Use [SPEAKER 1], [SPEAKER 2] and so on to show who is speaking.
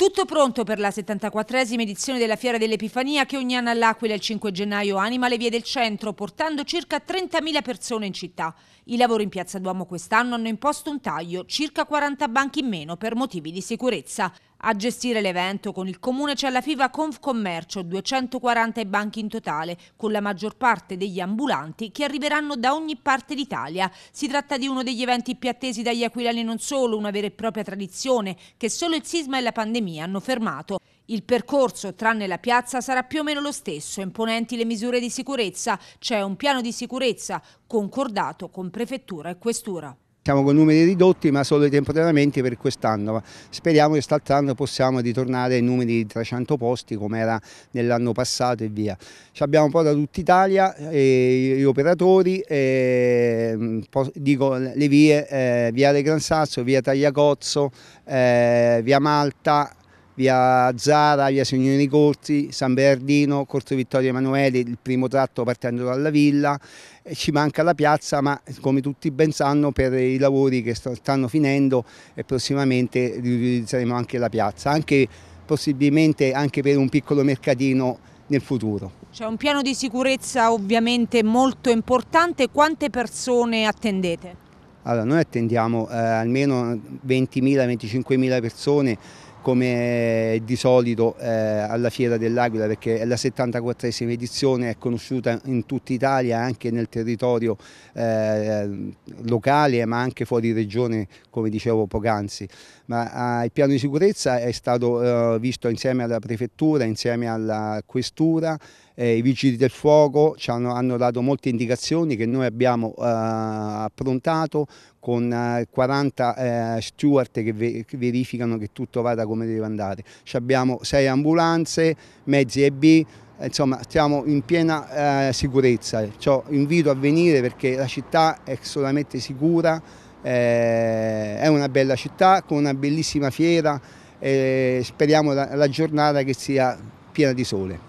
[SPEAKER 1] Tutto pronto per la 74esima edizione della Fiera dell'Epifania che ogni anno all'Aquila il 5 gennaio anima le vie del centro, portando circa 30.000 persone in città. I lavori in Piazza Duomo quest'anno hanno imposto un taglio, circa 40 banchi in meno per motivi di sicurezza. A gestire l'evento con il comune c'è la FIVA Confcommercio, 240 banchi in totale, con la maggior parte degli ambulanti che arriveranno da ogni parte d'Italia. Si tratta di uno degli eventi più attesi dagli aquilani non solo, una vera e propria tradizione che solo il sisma e la pandemia hanno fermato. Il percorso, tranne la piazza, sarà più o meno lo stesso, imponenti le misure di sicurezza. C'è un piano di sicurezza concordato con prefettura e questura.
[SPEAKER 2] Siamo con numeri ridotti ma solo temporaneamente per quest'anno, speriamo che quest'anno possiamo ritornare ai numeri di 300 posti come era nell'anno passato e via. Ci abbiamo un po' da tutta Italia, eh, gli operatori, eh, dico, le vie, eh, via De Gran Sasso, via Tagliacozzo, eh, via Malta, via Zara, via Signori Corti, San Bernardino, Corso Vittorio Emanuele, il primo tratto partendo dalla villa, eh, ci manca la piazza ma come tutti ben sanno per i lavori che stanno finendo e eh, prossimamente riutilizzeremo anche la piazza, anche possibilmente anche per un piccolo mercatino nel futuro.
[SPEAKER 1] C'è un piano di sicurezza ovviamente molto importante, quante persone
[SPEAKER 2] attendete? Allora, noi attendiamo eh, almeno 20.000-25.000 persone come di solito eh, alla Fiera dell'Aquila perché è la 74esima edizione, è conosciuta in tutta Italia anche nel territorio eh, locale ma anche fuori regione come dicevo poc'anzi. Ma eh, il piano di sicurezza è stato eh, visto insieme alla prefettura, insieme alla questura eh, i vigili del fuoco ci hanno, hanno, dato molte indicazioni che noi abbiamo eh, approntato con eh, 40 eh, steward che, ve che, verificano che tutto vada come deve andare. Ci abbiamo 6 ambulanze, mezzi EB, eh, insomma stiamo in piena eh, sicurezza. Ciò invito a venire perché la città è solamente sicura, è una bella città con una bellissima fiera e speriamo la, la giornata che sia piena di sole.